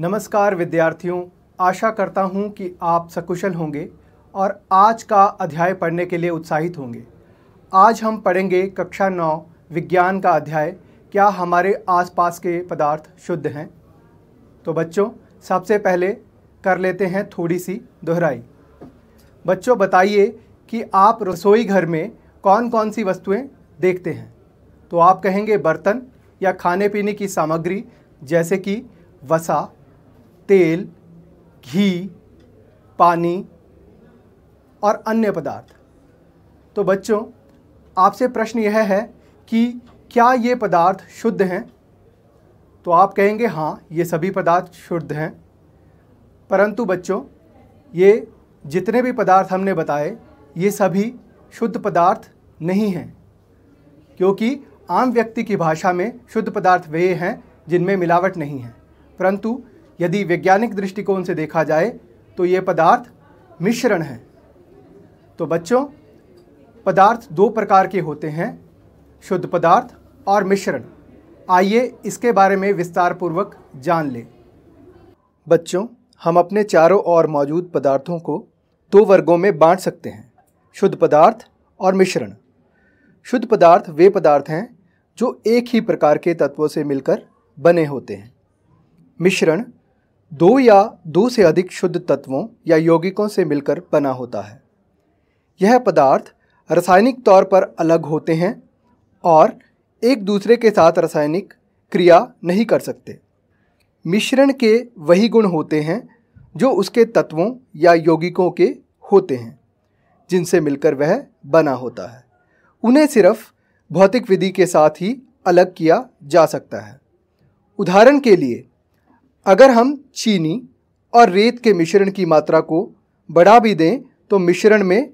नमस्कार विद्यार्थियों आशा करता हूं कि आप सकुशल होंगे और आज का अध्याय पढ़ने के लिए उत्साहित होंगे आज हम पढ़ेंगे कक्षा नौ विज्ञान का अध्याय क्या हमारे आसपास के पदार्थ शुद्ध हैं तो बच्चों सबसे पहले कर लेते हैं थोड़ी सी दोहराई बच्चों बताइए कि आप रसोई घर में कौन कौन सी वस्तुएं देखते हैं तो आप कहेंगे बर्तन या खाने पीने की सामग्री जैसे कि वसा तेल घी पानी और अन्य पदार्थ तो बच्चों आपसे प्रश्न यह है कि क्या ये पदार्थ शुद्ध हैं तो आप कहेंगे हाँ ये सभी पदार्थ शुद्ध हैं परंतु बच्चों ये जितने भी पदार्थ हमने बताए ये सभी शुद्ध पदार्थ नहीं हैं क्योंकि आम व्यक्ति की भाषा में शुद्ध पदार्थ वे हैं जिनमें मिलावट नहीं है परंतु यदि वैज्ञानिक दृष्टिकोण से देखा जाए तो ये पदार्थ मिश्रण है तो बच्चों पदार्थ दो प्रकार के होते हैं शुद्ध पदार्थ और मिश्रण आइए इसके बारे में विस्तार पूर्वक जान लें बच्चों हम अपने चारों ओर मौजूद पदार्थों को दो वर्गों में बांट सकते हैं शुद्ध पदार्थ और मिश्रण शुद्ध पदार्थ वे पदार्थ हैं जो एक ही प्रकार के तत्वों से मिलकर बने होते हैं मिश्रण दो या दो से अधिक शुद्ध तत्वों या यौगिकों से मिलकर बना होता है यह पदार्थ रासायनिक तौर पर अलग होते हैं और एक दूसरे के साथ रासायनिक क्रिया नहीं कर सकते मिश्रण के वही गुण होते हैं जो उसके तत्वों या यौगिकों के होते हैं जिनसे मिलकर वह बना होता है उन्हें सिर्फ भौतिक विधि के साथ ही अलग किया जा सकता है उदाहरण के लिए अगर हम चीनी और रेत के मिश्रण की मात्रा को बढ़ा भी दें तो मिश्रण में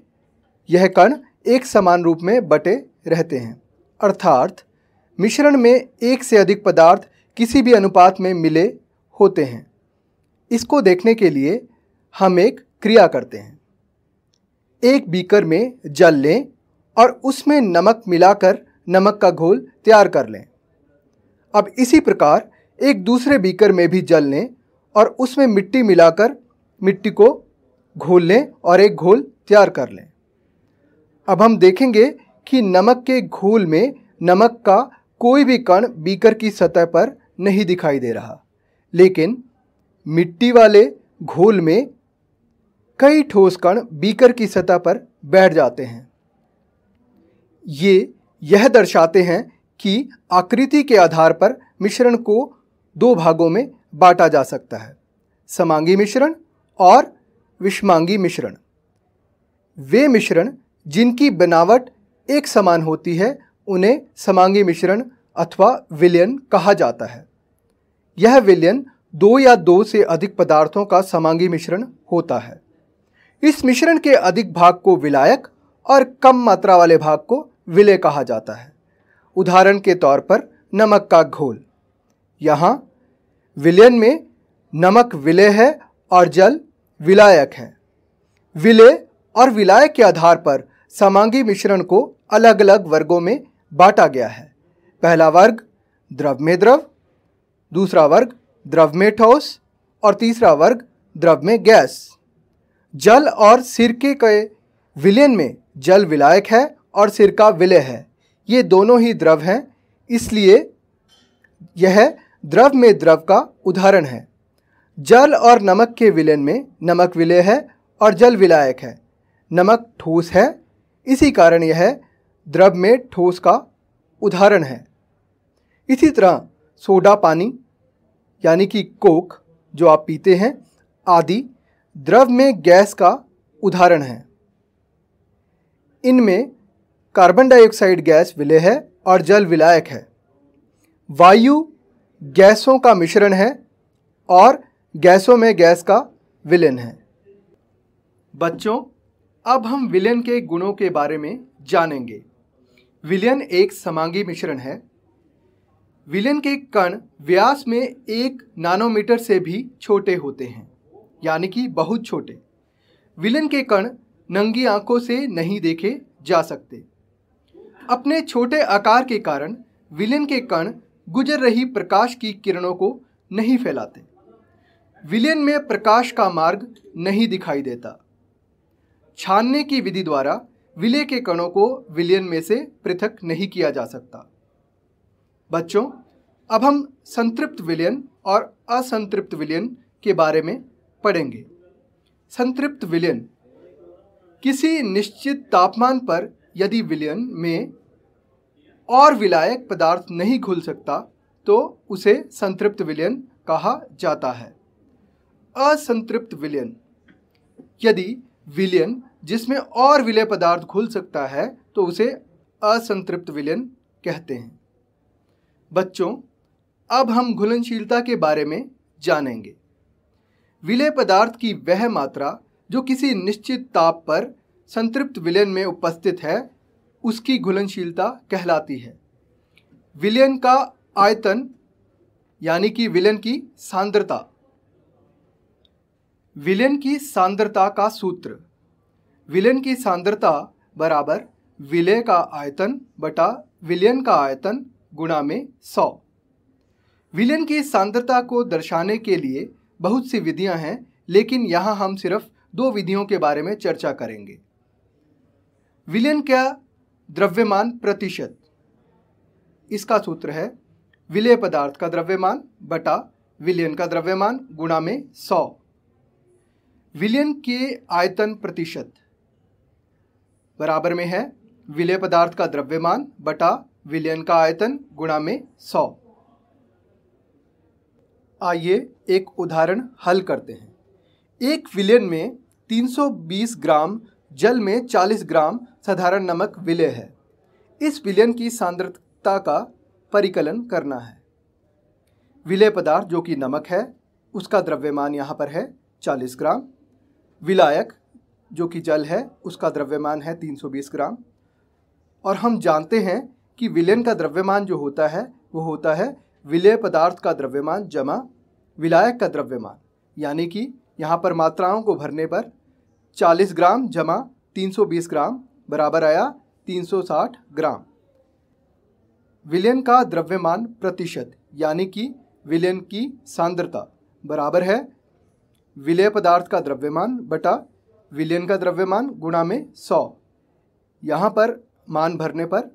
यह कण एक समान रूप में बटे रहते हैं अर्थात मिश्रण में एक से अधिक पदार्थ किसी भी अनुपात में मिले होते हैं इसको देखने के लिए हम एक क्रिया करते हैं एक बीकर में जल लें और उसमें नमक मिलाकर नमक का घोल तैयार कर लें अब इसी प्रकार एक दूसरे बीकर में भी जल लें और उसमें मिट्टी मिलाकर मिट्टी को घोल लें और एक घोल तैयार कर लें अब हम देखेंगे कि नमक के घोल में नमक का कोई भी कण बीकर की सतह पर नहीं दिखाई दे रहा लेकिन मिट्टी वाले घोल में कई ठोस कण बीकर की सतह पर बैठ जाते हैं ये यह दर्शाते हैं कि आकृति के आधार पर मिश्रण को दो भागों में बांटा जा सकता है समांगी मिश्रण और विषमांगी मिश्रण वे मिश्रण जिनकी बनावट एक समान होती है उन्हें समांगी मिश्रण अथवा विलयन कहा जाता है यह विलयन दो या दो से अधिक पदार्थों का समांगी मिश्रण होता है इस मिश्रण के अधिक भाग को विलायक और कम मात्रा वाले भाग को विलय कहा जाता है उदाहरण के तौर पर नमक का घोल यहाँ विलयन में नमक विलय है और जल विलायक है विलय और विलायक के आधार पर समांगी मिश्रण को अलग अलग वर्गों में बांटा गया है पहला वर्ग द्रव में द्रव दूसरा वर्ग द्रव में ठोस और तीसरा वर्ग द्रव में गैस जल और सिरके के विलयन में जल विलायक है और सिरका विलय है ये दोनों ही द्रव हैं इसलिए यह द्रव में द्रव का उदाहरण है जल और नमक के विलयन में नमक विलय है और जल विलायक है नमक ठोस है इसी कारण यह द्रव में ठोस का उदाहरण है इसी तरह सोडा पानी यानी कि कोक जो आप पीते हैं आदि द्रव में गैस का उदाहरण है इनमें कार्बन डाइऑक्साइड गैस विलय है और जल विलायक है वायु गैसों का मिश्रण है और गैसों में गैस का विलयन है बच्चों अब हम विलयन के गुणों के बारे में जानेंगे विलयन एक समांगी मिश्रण है विलयन के कण व्यास में एक नानोमीटर से भी छोटे होते हैं यानी कि बहुत छोटे विलयन के कण नंगी आंखों से नहीं देखे जा सकते अपने छोटे आकार के कारण विलयन के कण गुजर रही प्रकाश की किरणों को नहीं फैलाते विलयन में प्रकाश का मार्ग नहीं दिखाई देता छानने की विधि द्वारा विलय के कणों को विलयन में से पृथक नहीं किया जा सकता बच्चों अब हम संतृप्त विलयन और असंतृप्त विलयन के बारे में पढ़ेंगे संतृप्त विलयन किसी निश्चित तापमान पर यदि विलयन में और विलायक पदार्थ नहीं घुल सकता तो उसे संतृप्त विलयन कहा जाता है असंतृप्त विलयन यदि विलयन जिसमें और विलय पदार्थ घुल सकता है तो उसे असंतृप्त विलयन कहते हैं बच्चों अब हम घुलनशीलता के बारे में जानेंगे विलय पदार्थ की वह मात्रा जो किसी निश्चित ताप पर संतृप्त विलयन में उपस्थित है उसकी घुलनशीलता कहलाती है विलयन का आयतन यानी कि विलयन की सांद्रता विलयन की सांद्रता का सूत्र विलयन की सांद्रता बराबर विलय का आयतन बटा विलयन का आयतन गुणा में सौ विलयन की सांद्रता को दर्शाने के लिए बहुत सी विधियां हैं लेकिन यहां हम सिर्फ दो विधियों के बारे में चर्चा करेंगे विलयन का द्रव्यमान प्रतिशत इसका सूत्र है विलय पदार्थ का द्रव्यमान बटा विलयन का द्रव्यमान गुणा में सौ विलयन के आयतन प्रतिशत बराबर में है विलय पदार्थ का द्रव्यमान बटा विलयन का आयतन गुणा में सौ आइए एक उदाहरण हल करते हैं एक विलयन में 320 ग्राम जल में 40 ग्राम साधारण नमक विलय है इस विलयन की सांद्रता का परिकलन करना है विलय पदार्थ जो कि नमक है उसका द्रव्यमान यहाँ पर है 40 ग्राम विलायक जो कि जल है उसका द्रव्यमान है 320 ग्राम और हम जानते हैं कि विलयन का द्रव्यमान जो होता है वो होता है विलय पदार्थ का द्रव्यमान जमा विलायक का द्रव्यमान यानी कि यहाँ पर मात्राओं को भरने पर 40 ग्राम जमा 320 ग्राम बराबर आया 360 ग्राम विलयन का द्रव्यमान प्रतिशत यानी कि विलयन की सांद्रता बराबर है विलय पदार्थ का द्रव्यमान बटा विलयन का द्रव्यमान गुणा में 100 यहाँ पर मान भरने पर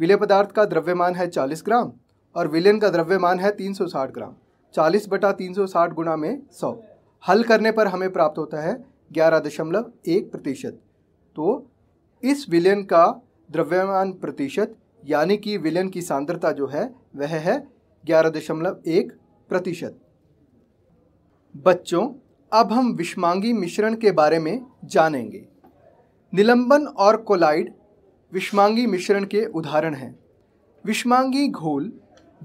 विलय पदार्थ का द्रव्यमान है 40 ग्राम और विलयन का द्रव्यमान है 360 ग्राम 40 बटा 360 गुणा में 100 हल करने पर हमें प्राप्त होता है ग्यारह दशमलव एक प्रतिशत तो इस विलयन का द्रव्यमान प्रतिशत यानी कि विलयन की सांद्रता जो है वह है ग्यारह दशमलव एक प्रतिशत बच्चों अब हम विषमांगी मिश्रण के बारे में जानेंगे निलंबन और कोलाइड विषमांगी मिश्रण के उदाहरण हैं विषमांगी घोल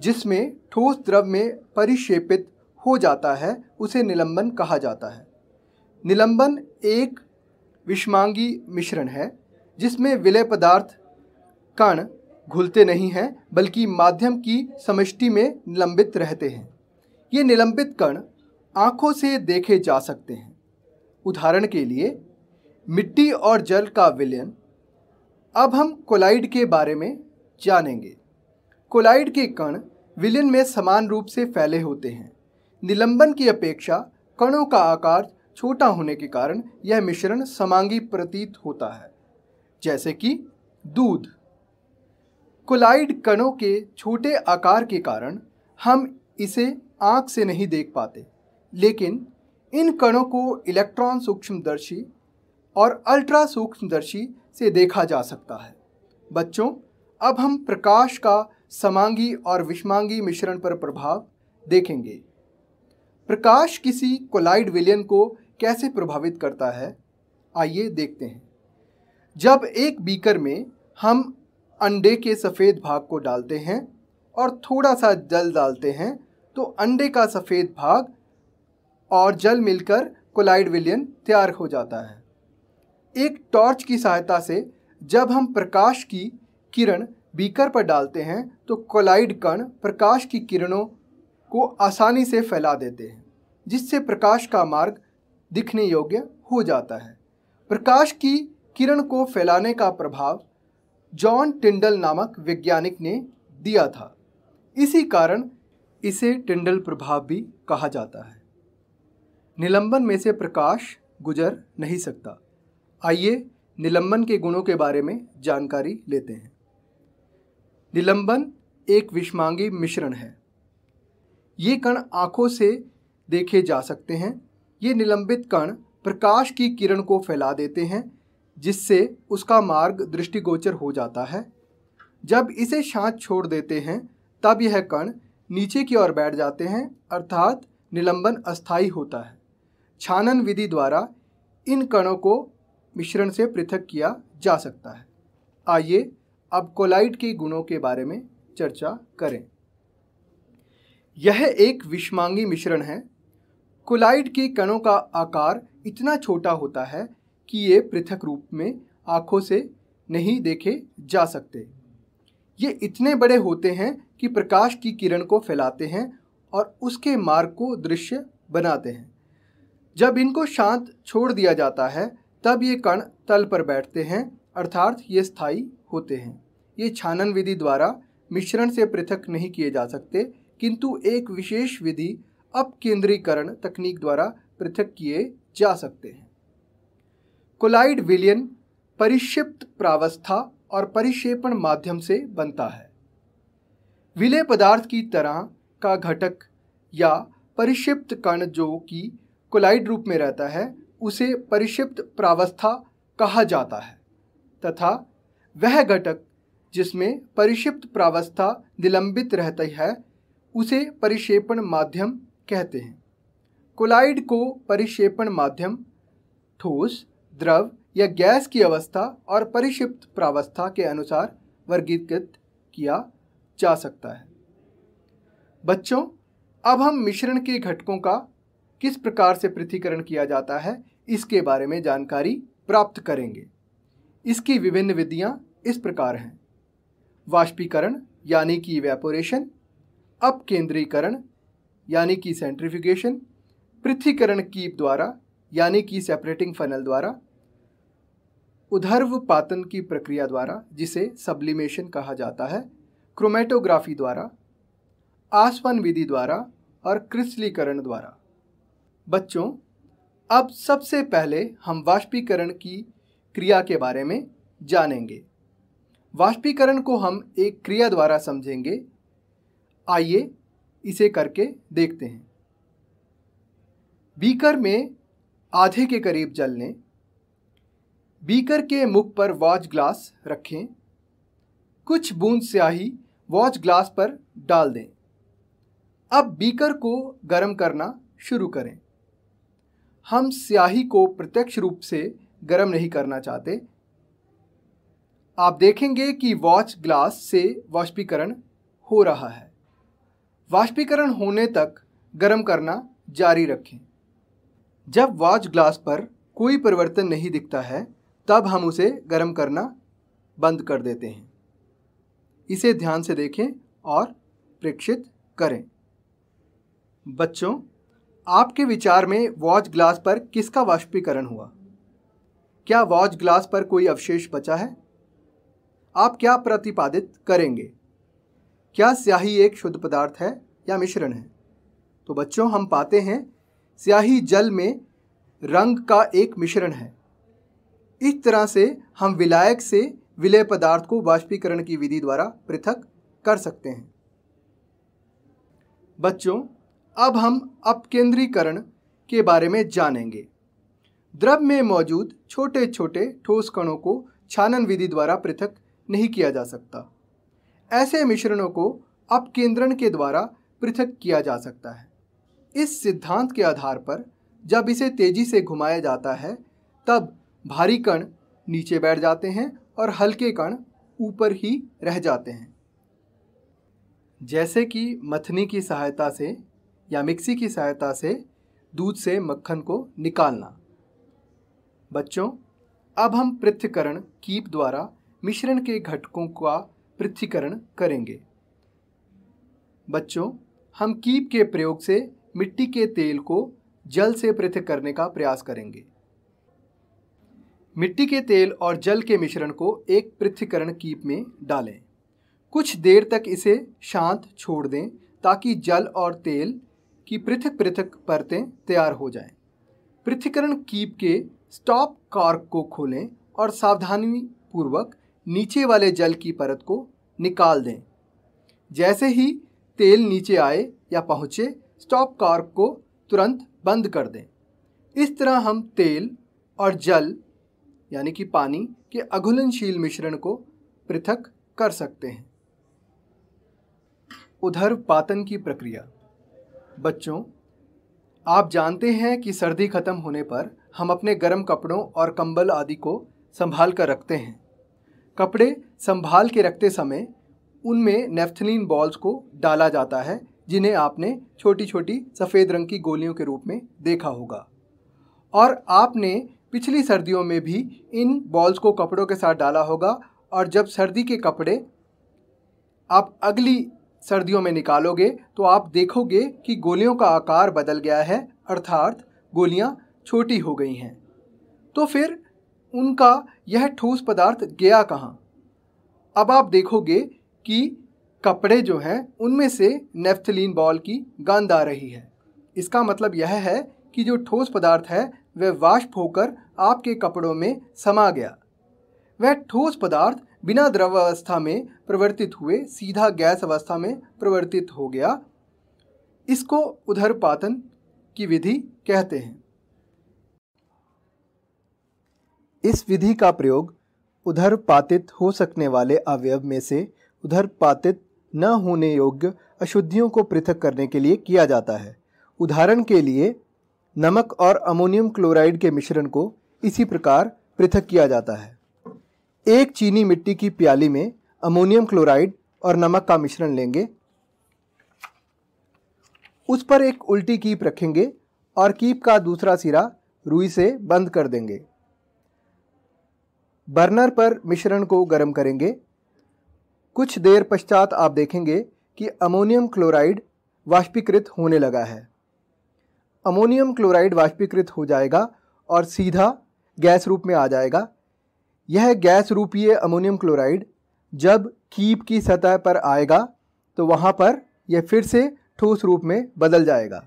जिसमें ठोस द्रव में परिक्षेपित हो जाता है उसे निलंबन कहा जाता है निलंबन एक विषमांगी मिश्रण है जिसमें विलय पदार्थ कण घुलते नहीं हैं बल्कि माध्यम की समष्टि में निलंबित रहते हैं ये निलंबित कण आँखों से देखे जा सकते हैं उदाहरण के लिए मिट्टी और जल का विलयन अब हम कोलाइड के बारे में जानेंगे कोलाइड के कण विलयन में समान रूप से फैले होते हैं निलंबन की अपेक्षा कणों का आकार छोटा होने के कारण यह मिश्रण समांगी प्रतीत होता है जैसे कि दूध कोलाइड कणों के छोटे आकार के कारण हम इसे आँख से नहीं देख पाते लेकिन इन कणों को इलेक्ट्रॉन सूक्ष्मदर्शी और अल्ट्रा सूक्ष्मदर्शी से देखा जा सकता है बच्चों अब हम प्रकाश का समांगी और विषमांगी मिश्रण पर प्रभाव देखेंगे प्रकाश किसी कोलाइड विलियन को कैसे प्रभावित करता है आइए देखते हैं जब एक बीकर में हम अंडे के सफ़ेद भाग को डालते हैं और थोड़ा सा जल डालते हैं तो अंडे का सफ़ेद भाग और जल मिलकर कोलाइड विलियन तैयार हो जाता है एक टॉर्च की सहायता से जब हम प्रकाश की किरण बीकर पर डालते हैं तो कोलाइड कण प्रकाश की किरणों को आसानी से फैला देते हैं जिससे प्रकाश का मार्ग दिखने योग्य हो जाता है प्रकाश की किरण को फैलाने का प्रभाव जॉन टिंडल नामक वैज्ञानिक ने दिया था इसी कारण इसे टिंडल प्रभाव भी कहा जाता है निलंबन में से प्रकाश गुजर नहीं सकता आइए निलंबन के गुणों के बारे में जानकारी लेते हैं निलंबन एक विषमांगी मिश्रण है ये कण आँखों से देखे जा सकते हैं ये निलंबित कण प्रकाश की किरण को फैला देते हैं जिससे उसका मार्ग दृष्टिगोचर हो जाता है जब इसे शांत छोड़ देते हैं तब यह कण नीचे की ओर बैठ जाते हैं अर्थात निलंबन अस्थाई होता है छानन विधि द्वारा इन कणों को मिश्रण से पृथक किया जा सकता है आइए अब कोलाइट के गुणों के बारे में चर्चा करें यह एक विषमांगी मिश्रण है कोलाइड के कणों का आकार इतना छोटा होता है कि ये पृथक रूप में आँखों से नहीं देखे जा सकते ये इतने बड़े होते हैं कि प्रकाश की किरण को फैलाते हैं और उसके मार्ग को दृश्य बनाते हैं जब इनको शांत छोड़ दिया जाता है तब ये कण तल पर बैठते हैं अर्थात ये स्थायी होते हैं ये छानन विधि द्वारा मिश्रण से पृथक नहीं किए जा सकते किंतु एक विशेष विधि अप केंद्रीकरण तकनीक द्वारा पृथक किए जा सकते हैं कोलाइड विलियन परिक्षिप्त प्रावस्था और परिक्षेपण माध्यम से बनता है विलय पदार्थ की तरह का घटक या परिक्षिप्त कण जो कि कोलाइड रूप में रहता है उसे परिक्षिप्त प्रावस्था कहा जाता है तथा वह घटक जिसमें परिक्षिप्त प्रावस्था निलंबित रहती है उसे परिक्षेपण माध्यम कहते हैं कोलाइड को परिक्षेपण माध्यम ठोस द्रव या गैस की अवस्था और परिक्षिप्त प्रावस्था के अनुसार वर्गीकृत किया जा सकता है बच्चों अब हम मिश्रण के घटकों का किस प्रकार से पृथ्वीकरण किया जाता है इसके बारे में जानकारी प्राप्त करेंगे इसकी विभिन्न विधियाँ इस प्रकार हैं वाष्पीकरण यानी कि वेपोरेशन अपकेंद्रीकरण यानी कि सेंट्रिफिकेशन पृथ्वीकरण कीप द्वारा यानी कि सेपरेटिंग फनल द्वारा उधर्व पातन की प्रक्रिया द्वारा जिसे सब्लिमेशन कहा जाता है क्रोमेटोग्राफी द्वारा आसवन विधि द्वारा और क्रिस्टलीकरण द्वारा बच्चों अब सबसे पहले हम वाष्पीकरण की क्रिया के बारे में जानेंगे वाष्पीकरण को हम एक क्रिया द्वारा समझेंगे आइए इसे करके देखते हैं बीकर में आधे के करीब जल लें बीकर के मुख पर वॉच ग्लास रखें कुछ बूंद स्याही वॉच ग्लास पर डाल दें अब बीकर को गर्म करना शुरू करें हम स्याही को प्रत्यक्ष रूप से गर्म नहीं करना चाहते आप देखेंगे कि वॉच ग्लास से वाष्पीकरण हो रहा है वाष्पीकरण होने तक गर्म करना जारी रखें जब वॉच ग्लास पर कोई परिवर्तन नहीं दिखता है तब हम उसे गर्म करना बंद कर देते हैं इसे ध्यान से देखें और प्रेक्षित करें बच्चों आपके विचार में वॉच ग्लास पर किसका वाष्पीकरण हुआ क्या वॉच ग्लास पर कोई अवशेष बचा है आप क्या प्रतिपादित करेंगे क्या स्याही एक शुद्ध पदार्थ है या मिश्रण है तो बच्चों हम पाते हैं स्याही जल में रंग का एक मिश्रण है इस तरह से हम विलायक से विलय पदार्थ को बाष्पीकरण की विधि द्वारा पृथक कर सकते हैं बच्चों अब हम अपकेंद्रीकरण के बारे में जानेंगे द्रव में मौजूद छोटे छोटे ठोस कणों को छानन विधि द्वारा पृथक नहीं किया जा सकता ऐसे मिश्रणों को अपकेंद्रण के द्वारा पृथक किया जा सकता है इस सिद्धांत के आधार पर जब इसे तेजी से घुमाया जाता है तब भारी कण नीचे बैठ जाते हैं और हल्के कण ऊपर ही रह जाते हैं जैसे कि मथनी की सहायता से या मिक्सी की सहायता से दूध से मक्खन को निकालना बच्चों अब हम पृथ्यकरण कीप द्वारा मिश्रण के घटकों का पृथ्वीकरण करेंगे बच्चों हम कीप के प्रयोग से मिट्टी के तेल को जल से पृथक करने का प्रयास करेंगे मिट्टी के तेल और जल के मिश्रण को एक पृथ्वीकरण कीप में डालें कुछ देर तक इसे शांत छोड़ दें ताकि जल और तेल की पृथक पृथक परतें तैयार हो जाएं। पृथ्वीकरण कीप के स्टॉप कार्क को खोलें और सावधानी पूर्वक नीचे वाले जल की परत को निकाल दें जैसे ही तेल नीचे आए या पहुँचे स्टॉप कार्क को तुरंत बंद कर दें इस तरह हम तेल और जल यानी कि पानी के अघुलनशील मिश्रण को पृथक कर सकते हैं उधर पातन की प्रक्रिया बच्चों आप जानते हैं कि सर्दी ख़त्म होने पर हम अपने गर्म कपड़ों और कंबल आदि को संभाल कर रखते हैं कपड़े संभाल के रखते समय उनमें नेफ्थलीन बॉल्स को डाला जाता है जिन्हें आपने छोटी छोटी सफ़ेद रंग की गोलियों के रूप में देखा होगा और आपने पिछली सर्दियों में भी इन बॉल्स को कपड़ों के साथ डाला होगा और जब सर्दी के कपड़े आप अगली सर्दियों में निकालोगे तो आप देखोगे कि गोलियों का आकार बदल गया है अर्थात गोलियां छोटी हो गई हैं तो फिर उनका यह ठोस पदार्थ गया कहाँ अब आप देखोगे कि कपड़े जो हैं उनमें से नेफ्थलीन बॉल की गंध आ रही है इसका मतलब यह है कि जो ठोस पदार्थ है वह वाष्प होकर आपके कपड़ों में समा गया वह ठोस पदार्थ बिना द्रव अवस्था में परिवर्तित हुए सीधा गैस अवस्था में परिवर्तित हो गया इसको उधर पातन की विधि कहते हैं इस विधि का प्रयोग उधर पातित हो सकने वाले अवयव में से उधर पातित न होने योग्य अशुद्धियों को पृथक करने के लिए किया जाता है उदाहरण के लिए नमक और अमोनियम क्लोराइड के मिश्रण को इसी प्रकार पृथक किया जाता है एक चीनी मिट्टी की प्याली में अमोनियम क्लोराइड और नमक का मिश्रण लेंगे उस पर एक उल्टी कीप रखेंगे और कीप का दूसरा सिरा रुई से बंद कर देंगे बर्नर पर मिश्रण को गर्म करेंगे कुछ देर पश्चात आप देखेंगे कि अमोनियम क्लोराइड वाष्पीकृत होने लगा है अमोनियम क्लोराइड वाष्पीकृत हो जाएगा और सीधा गैस रूप में आ जाएगा यह गैस रूपीय अमोनियम क्लोराइड जब कीप की सतह पर आएगा तो वहाँ पर यह फिर से ठोस रूप में बदल जाएगा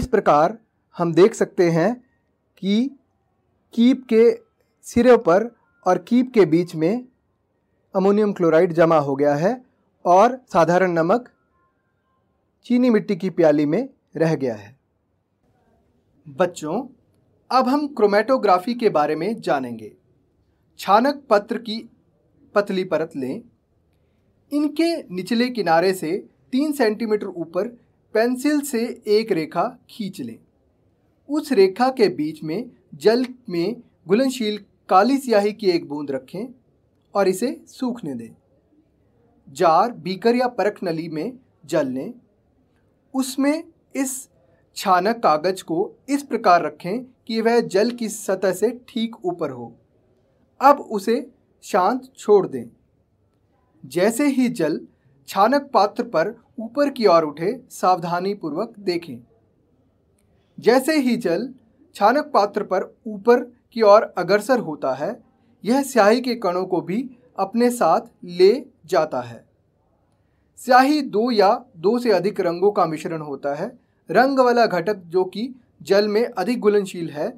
इस प्रकार हम देख सकते हैं कि कीप के सिरे पर और कीप के बीच में अमोनियम क्लोराइड जमा हो गया है और साधारण नमक चीनी मिट्टी की प्याली में रह गया है बच्चों अब हम क्रोमेटोग्राफी के बारे में जानेंगे छानक पत्र की पतली परत लें इनके निचले किनारे से तीन सेंटीमीटर ऊपर पेंसिल से एक रेखा खींच लें उस रेखा के बीच में जल में घुलनशील काली स्याही की एक बूंद रखें और इसे सूखने दें जार बीकर या परख नली में जल लें उसमें इस छानक कागज को इस प्रकार रखें कि वह जल की सतह से ठीक ऊपर हो अब उसे शांत छोड़ दें जैसे ही जल छानक पात्र पर ऊपर की ओर उठे सावधानी पूर्वक देखें जैसे ही जल छानक पात्र पर ऊपर की ओर अग्रसर होता है यह स्याही के कणों को भी अपने साथ ले जाता है स्याही दो या दो से अधिक रंगों का मिश्रण होता है रंग वाला घटक जो कि जल में अधिक घुलनशील है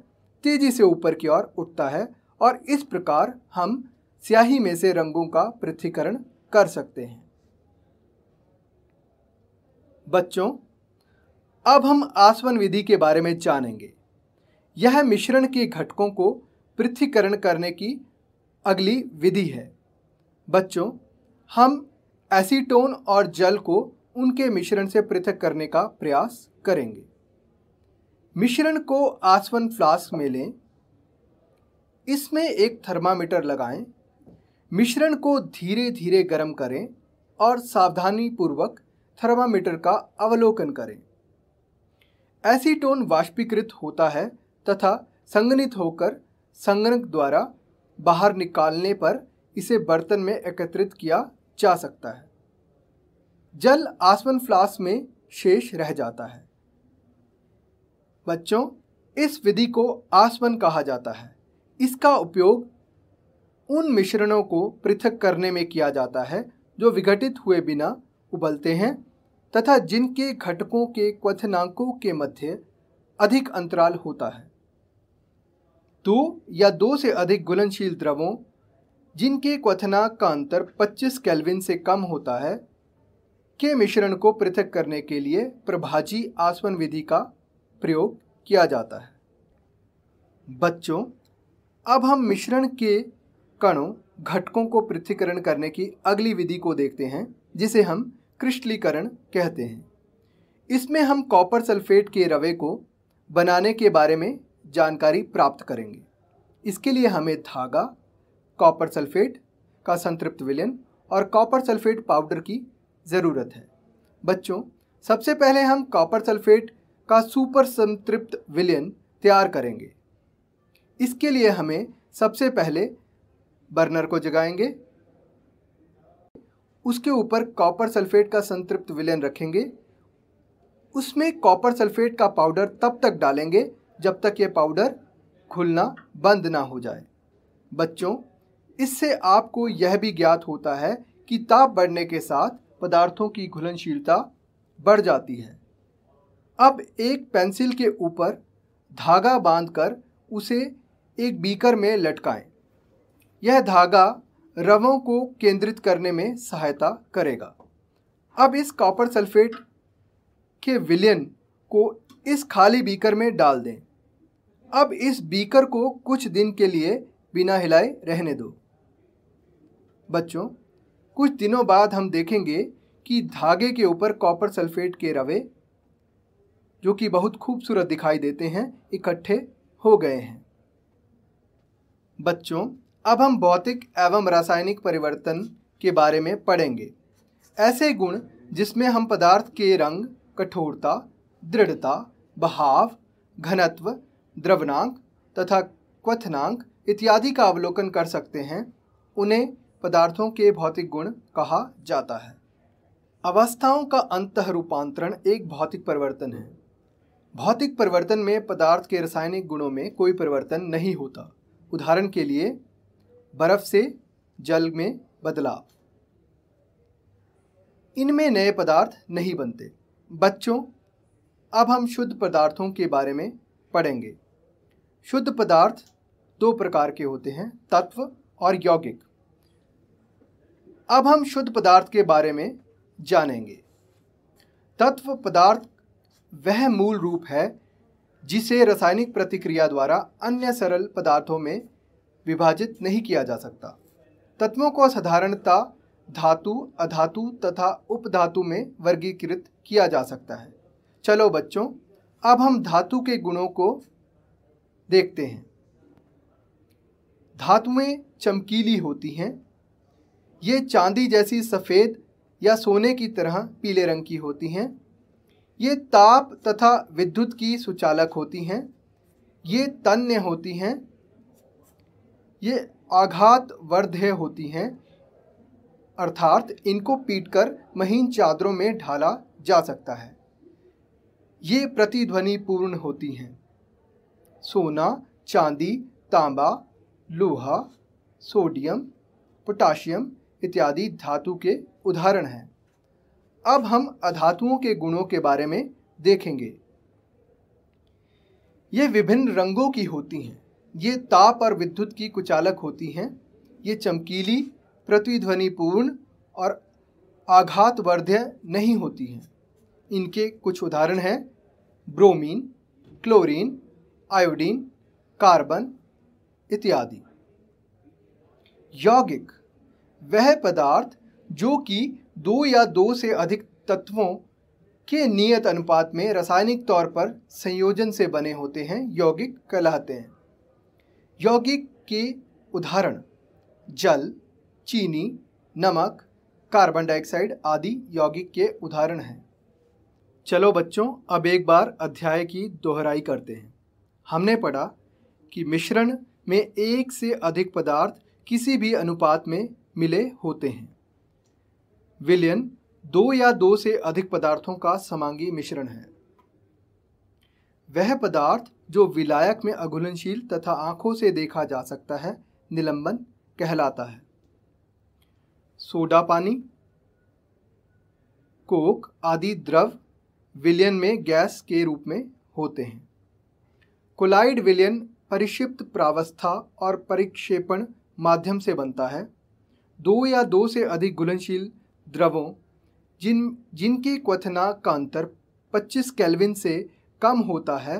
तेजी से ऊपर की ओर उठता है और इस प्रकार हम स्याही में से रंगों का पृथ्वीकरण कर सकते हैं बच्चों अब हम आसवन विधि के बारे में जानेंगे यह मिश्रण के घटकों को पृथ्वीकरण करने की अगली विधि है बच्चों हम एसीटोन और जल को उनके मिश्रण से पृथक करने का प्रयास करेंगे मिश्रण को आसवन फ्लास्क में लें इसमें एक थर्मामीटर लगाएं मिश्रण को धीरे धीरे गर्म करें और सावधानी पूर्वक थर्मामीटर का अवलोकन करें एसीटोन वाष्पीकृत होता है तथा संगनित होकर संगणक द्वारा बाहर निकालने पर इसे बर्तन में एकत्रित किया जा सकता है जल आसमन फ्लास में शेष रह जाता है बच्चों इस विधि को आसमन कहा जाता है इसका उपयोग उन मिश्रणों को पृथक करने में किया जाता है जो विघटित हुए बिना उबलते हैं तथा जिनके घटकों के क्वथनांकों के मध्य अधिक अंतराल होता है दो या दो से अधिक घुलनशील द्रवों जिनके क्वथनांक का अंतर 25 केल्विन से कम होता है के मिश्रण को पृथक करने के लिए प्रभाजी आसवन विधि का प्रयोग किया जाता है बच्चों अब हम मिश्रण के कणों घटकों को पृथ्वीकरण करने की अगली विधि को देखते हैं जिसे हम क्रिस्टलीकरण कहते हैं इसमें हम कॉपर सल्फेट के रवे को बनाने के बारे में जानकारी प्राप्त करेंगे इसके लिए हमें धागा कॉपर सल्फेट का संतृप्त विलयन और कॉपर सल्फेट पाउडर की ज़रूरत है बच्चों सबसे पहले हम कॉपर सल्फेट का सुपर संतृप्त विलयन तैयार करेंगे इसके लिए हमें सबसे पहले बर्नर को जगाएंगे उसके ऊपर कॉपर सल्फेट का संतृप्त विलयन रखेंगे उसमें कॉपर सल्फेट का पाउडर तब तक डालेंगे जब तक ये पाउडर खुलना बंद ना हो जाए बच्चों इससे आपको यह भी ज्ञात होता है कि ताप बढ़ने के साथ पदार्थों की घुलनशीलता बढ़ जाती है अब एक पेंसिल के ऊपर धागा बांधकर उसे एक बीकर में लटकाएं। यह धागा रवों को केंद्रित करने में सहायता करेगा अब इस कॉपर सल्फेट के विलयन को इस खाली बीकर में डाल दें अब इस बीकर को कुछ दिन के लिए बिना हिलाए रहने दो बच्चों कुछ दिनों बाद हम देखेंगे कि धागे के ऊपर कॉपर सल्फेट के रवे जो कि बहुत खूबसूरत दिखाई देते हैं इकट्ठे हो गए हैं बच्चों अब हम भौतिक एवं रासायनिक परिवर्तन के बारे में पढ़ेंगे ऐसे गुण जिसमें हम पदार्थ के रंग कठोरता दृढ़ता बहाव घनत्व द्रवनांक तथा क्वथनांक इत्यादि का अवलोकन कर सकते हैं उन्हें पदार्थों के भौतिक गुण कहा जाता है अवस्थाओं का अंत रूपांतरण एक भौतिक परिवर्तन है भौतिक परिवर्तन में पदार्थ के रासायनिक गुणों में कोई परिवर्तन नहीं होता उदाहरण के लिए बर्फ़ से जल में बदलाव इनमें नए पदार्थ नहीं बनते बच्चों अब हम शुद्ध पदार्थों के बारे में पढ़ेंगे शुद्ध पदार्थ दो प्रकार के होते हैं तत्व और यौगिक अब हम शुद्ध पदार्थ के बारे में जानेंगे तत्व पदार्थ वह मूल रूप है जिसे रासायनिक प्रतिक्रिया द्वारा अन्य सरल पदार्थों में विभाजित नहीं किया जा सकता तत्वों को साधारणता धातु अधातु तथा उपधातु में वर्गीकृत किया जा सकता है चलो बच्चों अब हम धातु के गुणों को देखते हैं धातुएं चमकीली होती हैं ये चांदी जैसी सफ़ेद या सोने की तरह पीले रंग की होती हैं ये ताप तथा विद्युत की सुचालक होती हैं ये तन्य होती हैं ये आघात वर्ध्य होती हैं अर्थात इनको पीटकर महीन चादरों में ढाला जा सकता है ये प्रतिध्वनि पूर्ण होती हैं सोना चांदी तांबा लोहा सोडियम पोटाशियम इत्यादि धातु के उदाहरण हैं अब हम अधातुओं के गुणों के बारे में देखेंगे ये विभिन्न रंगों की होती हैं ये ताप और विद्युत की कुचालक होती हैं ये चमकीली प्रतिध्वनिपूर्ण और आघातवर्ध्य नहीं होती हैं इनके कुछ उदाहरण हैं ब्रोमीन क्लोरीन आयोडीन कार्बन इत्यादि यौगिक वह पदार्थ जो कि दो या दो से अधिक तत्वों के नियत अनुपात में रासायनिक तौर पर संयोजन से बने होते हैं यौगिक कहलाते हैं यौगिक के उदाहरण जल चीनी नमक कार्बन डाइऑक्साइड आदि यौगिक के उदाहरण हैं चलो बच्चों अब एक बार अध्याय की दोहराई करते हैं हमने पढ़ा कि मिश्रण में एक से अधिक पदार्थ किसी भी अनुपात में मिले होते हैं विलयन दो या दो से अधिक पदार्थों का समांगी मिश्रण है वह पदार्थ जो विलायक में अघुलनशील तथा आँखों से देखा जा सकता है निलंबन कहलाता है सोडा पानी कोक आदि द्रव विलयन में गैस के रूप में होते हैं कोलाइड विलयन परिक्षिप्त प्रावस्था और परिक्षेपण माध्यम से बनता है दो या दो से अधिक घुलनशील द्रवों जिन जिनके क्वथनांक का अंतर 25 केल्विन से कम होता है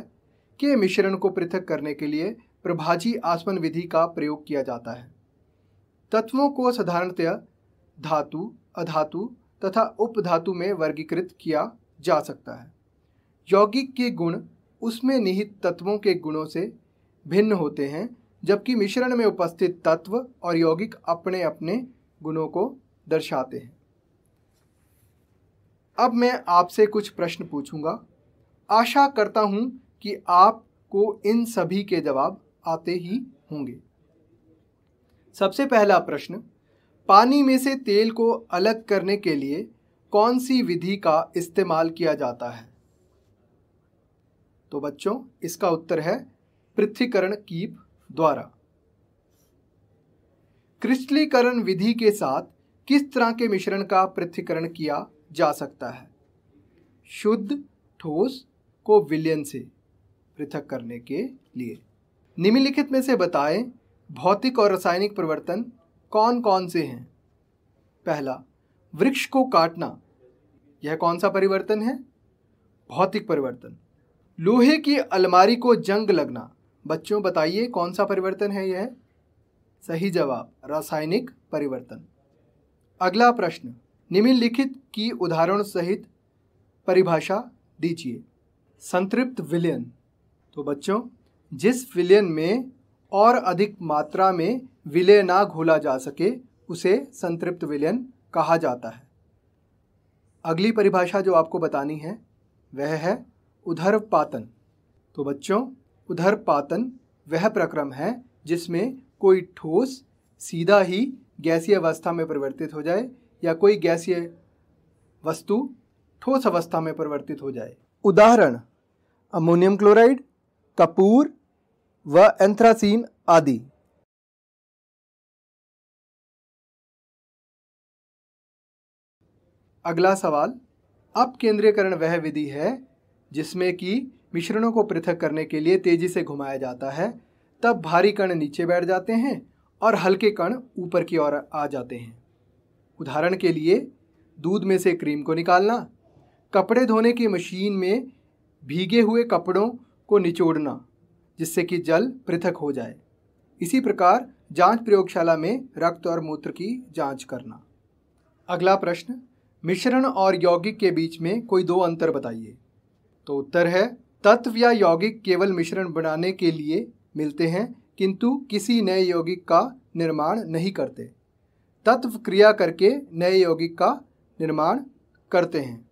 के मिश्रण को पृथक करने के लिए प्रभाजी आसमन विधि का प्रयोग किया जाता है तत्वों को साधारणतया धातु अधातु तथा उपधातु में वर्गीकृत किया जा सकता है यौगिक के गुण उसमें निहित तत्वों के गुणों से भिन्न होते हैं जबकि मिश्रण में उपस्थित तत्व और यौगिक अपने अपने गुणों को दर्शाते हैं अब मैं आपसे कुछ प्रश्न पूछूंगा आशा करता हूँ कि आपको इन सभी के जवाब आते ही होंगे सबसे पहला प्रश्न पानी में से तेल को अलग करने के लिए कौन सी विधि का इस्तेमाल किया जाता है तो बच्चों इसका उत्तर है पृथ्वीकरण कीप द्वारा क्रिस्टलीकरण विधि के साथ किस तरह के मिश्रण का पृथ्वीकरण किया जा सकता है शुद्ध ठोस को विलियन से पृथक करने के लिए निम्नलिखित में से बताएं भौतिक और रासायनिक परिवर्तन कौन कौन से हैं पहला वृक्ष को काटना यह कौन सा परिवर्तन है भौतिक परिवर्तन लोहे की अलमारी को जंग लगना बच्चों बताइए कौन सा परिवर्तन है यह सही जवाब रासायनिक परिवर्तन अगला प्रश्न निम्नलिखित की उदाहरण सहित परिभाषा दीजिए संतृप्त विलयन तो बच्चों जिस विलयन में और अधिक मात्रा में विलय ना घोला जा सके उसे संतृप्त विलयन कहा जाता है अगली परिभाषा जो आपको बतानी है वह है उधर पातन तो बच्चों उधर पातन वह प्रक्रम है जिसमें कोई ठोस सीधा ही गैसीय अवस्था में परिवर्तित हो जाए या कोई गैसीय वस्तु ठोस अवस्था में परिवर्तित हो जाए उदाहरण अमोनियम क्लोराइड कपूर व एंथ्रासीन आदि अगला सवाल अप केंद्रीयकरण वह विधि है जिसमें कि मिश्रणों को पृथक करने के लिए तेजी से घुमाया जाता है तब भारी कण नीचे बैठ जाते हैं और हल्के कण ऊपर की ओर आ जाते हैं उदाहरण के लिए दूध में से क्रीम को निकालना कपड़े धोने की मशीन में भीगे हुए कपड़ों को निचोड़ना जिससे कि जल पृथक हो जाए इसी प्रकार जांच प्रयोगशाला में रक्त और मूत्र की जांच करना अगला प्रश्न मिश्रण और यौगिक के बीच में कोई दो अंतर बताइए तो उत्तर है तत्व या यौगिक केवल मिश्रण बनाने के लिए मिलते हैं किंतु किसी नए यौगिक का निर्माण नहीं करते तत्व क्रिया करके नए यौगिक का निर्माण करते हैं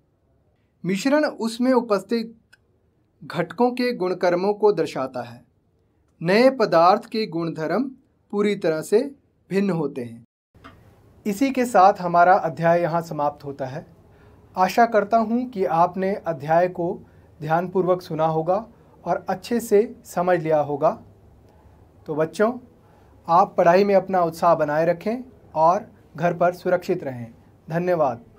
मिश्रण उसमें उपस्थित घटकों के गुणकर्मों को दर्शाता है नए पदार्थ के गुणधर्म पूरी तरह से भिन्न होते हैं इसी के साथ हमारा अध्याय यहाँ समाप्त होता है आशा करता हूँ कि आपने अध्याय को ध्यानपूर्वक सुना होगा और अच्छे से समझ लिया होगा तो बच्चों आप पढ़ाई में अपना उत्साह बनाए रखें और घर पर सुरक्षित रहें धन्यवाद